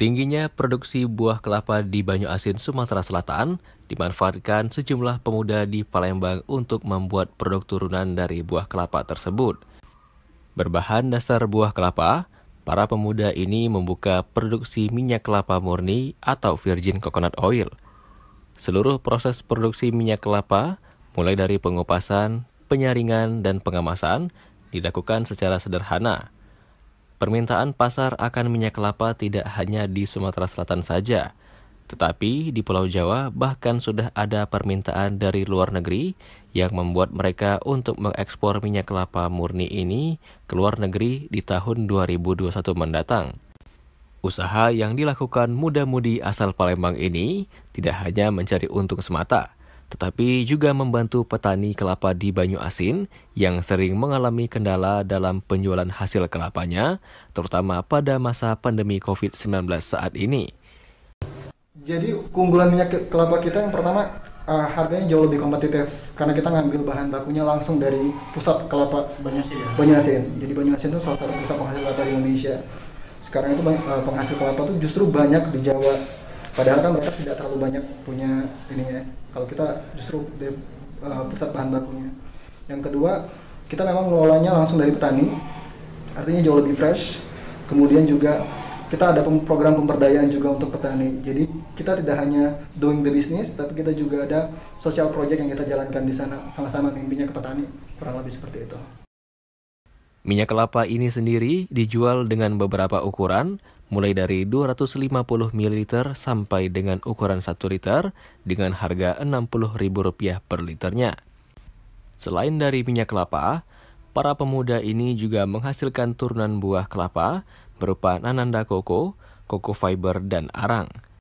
Tingginya produksi buah kelapa di Banyu Asin, Sumatera Selatan dimanfaatkan sejumlah pemuda di Palembang untuk membuat produk turunan dari buah kelapa tersebut. Berbahan dasar buah kelapa, para pemuda ini membuka produksi minyak kelapa murni atau virgin coconut oil. Seluruh proses produksi minyak kelapa, mulai dari pengupasan, penyaringan, dan pengemasan, dilakukan secara sederhana permintaan pasar akan minyak kelapa tidak hanya di Sumatera Selatan saja, tetapi di Pulau Jawa bahkan sudah ada permintaan dari luar negeri yang membuat mereka untuk mengekspor minyak kelapa murni ini ke luar negeri di tahun 2021 mendatang. Usaha yang dilakukan muda-mudi asal Palembang ini tidak hanya mencari untung semata, tetapi juga membantu petani kelapa di Banyu Asin yang sering mengalami kendala dalam penjualan hasil kelapanya, terutama pada masa pandemi COVID-19 saat ini. Jadi keunggulan minyak kelapa kita yang pertama uh, harganya jauh lebih kompetitif karena kita ngambil bahan bakunya langsung dari pusat kelapa Banyuasin. Ya? Banyuasin. Jadi Banyuasin itu salah satu pusat penghasil kelapa di Indonesia. Sekarang itu uh, penghasil kelapa tuh justru banyak di Jawa padahal kan mereka tidak terlalu banyak punya ininya ya. kalau kita justru di, uh, eh, pusat bahan bakunya yang kedua kita memang mengelolanya langsung dari petani artinya jauh lebih fresh kemudian juga kita ada program pemberdayaan juga untuk petani jadi kita tidak hanya doing the business tapi kita juga ada social project yang kita jalankan di sana sama-sama mimpinya ke petani kurang lebih seperti itu Minyak kelapa ini sendiri dijual dengan beberapa ukuran, mulai dari 250 ml sampai dengan ukuran 1 liter dengan harga Rp60.000 per liternya. Selain dari minyak kelapa, para pemuda ini juga menghasilkan turunan buah kelapa berupa nananda koko, koko fiber, dan arang.